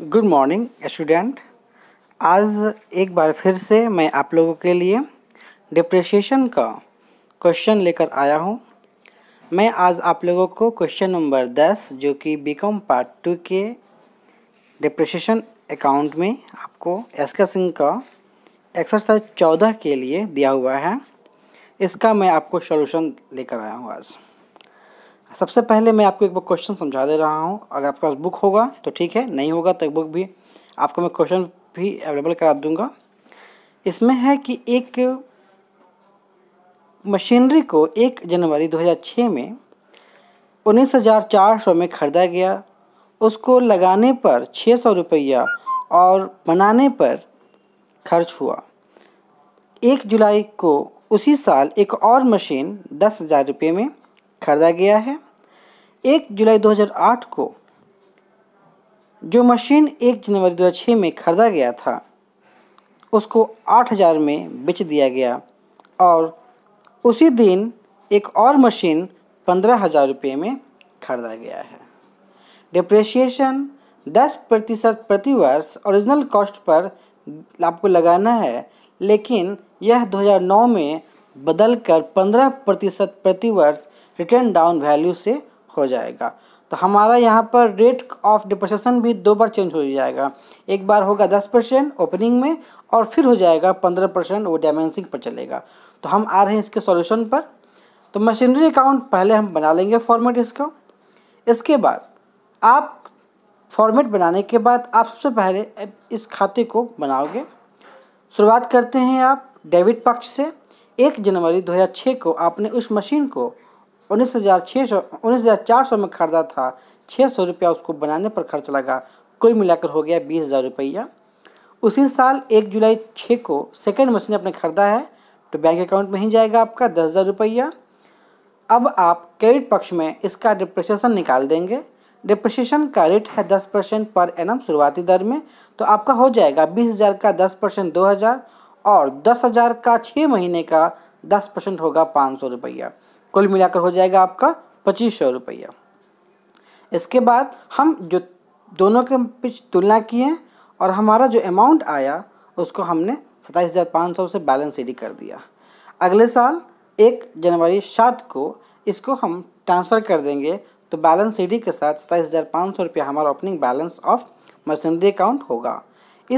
good morning student आज एक बार फिर से मैं आप लोगों के लिए डिप्रेशिएशन का क्वेश्चन लेकर आया हूँ मैं आज आप लोगों को क्वेश्चन नंबर दस जो कि बीकॉम पार्ट टू के डिप्रेशिएशन अकाउंट में आपको एसका सिंह का एक्सरसाइज चौदह के लिए दिया हुआ है इसका मैं आपको सॉल्यूशन लेकर आया हूँ आज सबसे पहले मैं आपको एक बार क्वेश्चन समझा दे रहा हूँ अगर आपके पास बुक होगा तो ठीक है नहीं होगा तो बुक भी आपको मैं क्वेश्चन भी अवेलेबल करा दूँगा इसमें है कि एक मशीनरी को एक जनवरी 2006 में उन्नीस हज़ार चार सौ में ख़रीदा गया उसको लगाने पर छः सौ रुपया और बनाने पर खर्च हुआ एक जुलाई को उसी साल एक और मशीन दस हज़ार रुपये में ख़रीदा गया है एक जुलाई 2008 को जो मशीन एक जनवरी 2006 में खरीदा गया था उसको 8000 में बेच दिया गया और उसी दिन एक और मशीन पंद्रह हज़ार रुपये में खरीदा गया है डिप्रेशिएशन 10 प्रतिशत प्रतिवर्ष ओरिजिनल कॉस्ट पर आपको लगाना है लेकिन यह 2009 में बदल कर पंद्रह प्रतिशत प्रतिवर्ष रिटर्न डाउन वैल्यू से हो जाएगा तो हमारा यहाँ पर रेट ऑफ डिप्रेशन भी दो बार चेंज हो जाएगा एक बार होगा दस परसेंट ओपनिंग में और फिर हो जाएगा पंद्रह परसेंट वो डायमेंसिंग पर चलेगा तो हम आ रहे हैं इसके सॉल्यूशन पर तो मशीनरी अकाउंट पहले हम बना लेंगे फॉर्मेट इसका इसके बाद आप फॉर्मेट बनाने के बाद आप सबसे पहले इस खाते को बनाओगे शुरुआत करते हैं आप डेबिट पक्ष से एक जनवरी दो को आपने उस मशीन को उन्नीस हज़ार छः सौ उन्नीस हज़ार चार सौ में खरीदा था छः सौ रुपया उसको बनाने पर खर्च लगा कुल मिलाकर हो गया बीस हज़ार रुपया उसी साल एक जुलाई छः को सेकेंड मशीन अपने खरीदा है तो बैंक अकाउंट में ही जाएगा आपका दस हज़ार रुपया अब आप क्रेडिट पक्ष में इसका डिप्रेशन निकाल देंगे डिप्रेशन का रेट है दस परसेंट पर एन शुरुआती दर में तो आपका हो जाएगा बीस हज़ार का दस परसेंट दो हज़ार और दस हज़ार का छः महीने का दस परसेंट होगा पाँच सौ रुपया कुल मिलाकर हो जाएगा आपका पच्चीस सौ रुपया इसके बाद हम जो दोनों के बीच तुलना किए और हमारा जो अमाउंट आया उसको हमने सताईस हज़ार पाँच सौ से बैलेंस रेडी कर दिया अगले साल एक जनवरी सात को इसको हम ट्रांसफ़र कर देंगे तो बैलेंस सी के साथ सताईस हज़ार पाँच सौ रुपया हमारा opening balance of machinery account होगा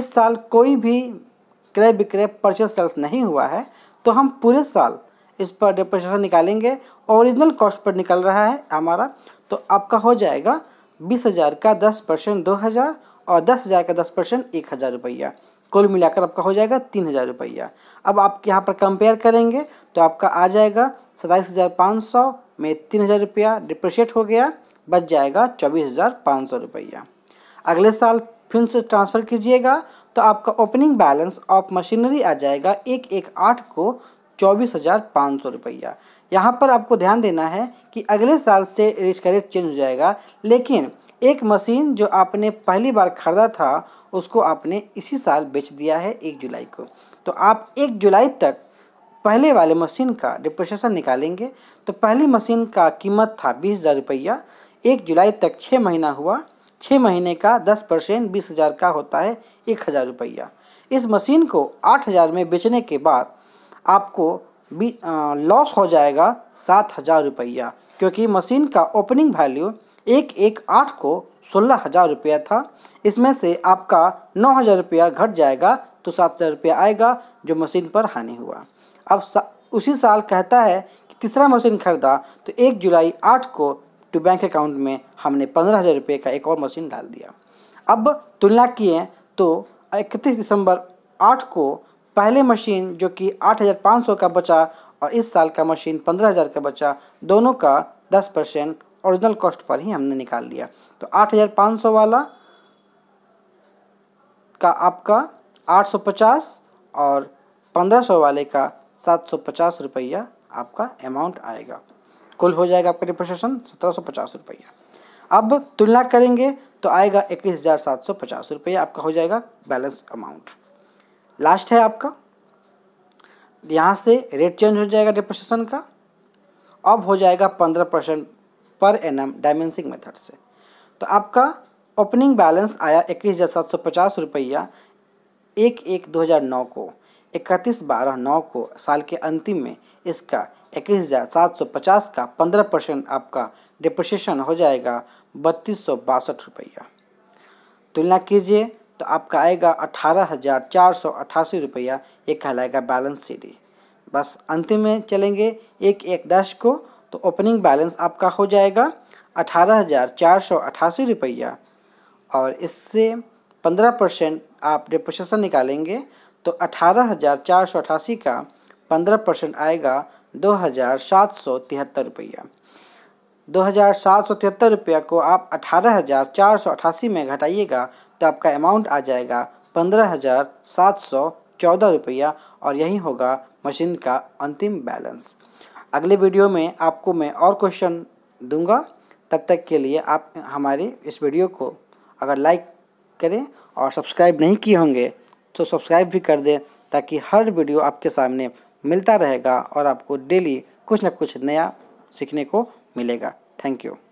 इस साल कोई भी क्रय विक्रय परचेज सेल्स नहीं हुआ है तो हम पूरे साल इस पर डिप्रेशन निकालेंगे ओरिजिनल कॉस्ट पर निकल रहा है हमारा तो आपका हो जाएगा बीस हज़ार का दस परसेंट दो हज़ार और दस हज़ार का दस परसेंट एक हज़ार रुपया कुल मिलाकर आपका हो जाएगा तीन हज़ार रुपया अब आप यहाँ पर कंपेयर करेंगे तो आपका आ जाएगा सताईस हज़ार पाँच सौ में तीन हज़ार रुपया डिप्रिशिएट हो गया बच जाएगा चौबीस हज़ार पाँच सौ रुपया अगले साल फिर से ट्रांसफ़र कीजिएगा तो आपका ओपनिंग बैलेंस ऑफ मशीनरी आ जाएगा एक एक आठ को चौबीस हज़ार पाँच सौ रुपया यहाँ पर आपको ध्यान देना है कि अगले साल से इसका रेट चेंज हो जाएगा लेकिन एक मशीन जो आपने पहली बार ख़रीदा था उसको आपने इसी साल बेच दिया है एक जुलाई को तो आप एक जुलाई तक पहले वाले मशीन का डिप्रेशन निकालेंगे तो पहली मशीन का कीमत था बीस हज़ार रुपया एक जुलाई तक छः महीना हुआ छः महीने का दस परसेंट बीस हज़ार का होता है एक हज़ार रुपया इस मशीन को आठ हज़ार में बेचने के बाद आपको भी लॉस हो जाएगा सात हज़ार रुपया क्योंकि मशीन का ओपनिंग वैल्यू एक एक आठ को सोलह हज़ार रुपया था इसमें से आपका नौ हज़ार रुपया घट जाएगा तो सात हज़ार रुपया आएगा जो मशीन पर हानि हुआ अब सा, उसी साल कहता है कि तीसरा मशीन खरीदा तो एक जुलाई आठ को टू बैंक अकाउंट में हमने पंद्रह हज़ार रुपये का एक और मशीन डाल दिया अब तुलना किए तो इकतीस दिसंबर आठ को पहले मशीन जो कि 8,500 का बचा और इस साल का मशीन 15,000 का बचा दोनों का 10 परसेंट ओरिजिनल कॉस्ट पर ही हमने निकाल लिया तो 8,500 वाला का आपका 850 और 1500 वाले का सात रुपया आपका अमाउंट आएगा कुल हो जाएगा आपका डिप्रेशन सत्रह रुपया अब तुलना करेंगे तो आएगा इक्कीस हज़ार सात सौ पचास रुपया आपका हो जाएगा बैलेंस अमाउंट लास्ट है आपका यहाँ से रेट चेंज हो जाएगा डिप्रेशन का अब हो जाएगा पंद्रह परसेंट पर एन एम डायमेंसिंग मेथड से तो आपका ओपनिंग बैलेंस आया इक्कीस हज़ार सात सौ पचास रुपया एक एक दो हज़ार नौ को इकतीस बारह नौ को साल के अंतिम में इसका इक्कीस हज़ार सात सौ पचास का पंद्रह परसेंट आपका डिप्रेशन हो जाएगा बत्तीस सौ बासठ रुपया तुलना कीजिए आपका आएगा अठारह हज़ार चार सौ अट्ठासी रुपया ये कहलाएगा बैलेंस सीडी बस अंतिम में चलेंगे एक एक दस को तो ओपनिंग बैलेंस आपका हो जाएगा अठारह हज़ार चार सौ अट्ठासी रुपया और इससे पंद्रह परसेंट आप डिप्रेशन निकालेंगे तो अठारह हज़ार चार सौ अट्ठासी का पंद्रह परसेंट आएगा दो हज़ार सात सौ तिहत्तर रुपया दो रुपया को आप अठारह में घटाइएगा तो आपका अमाउंट आ जाएगा पंद्रह हज़ार सात सौ चौदह रुपया और यही होगा मशीन का अंतिम बैलेंस अगले वीडियो में आपको मैं और क्वेश्चन दूंगा तब तक के लिए आप हमारे इस वीडियो को अगर लाइक करें और सब्सक्राइब नहीं किए होंगे तो सब्सक्राइब भी कर दें ताकि हर वीडियो आपके सामने मिलता रहेगा और आपको डेली कुछ ना कुछ नया सीखने को मिलेगा थैंक यू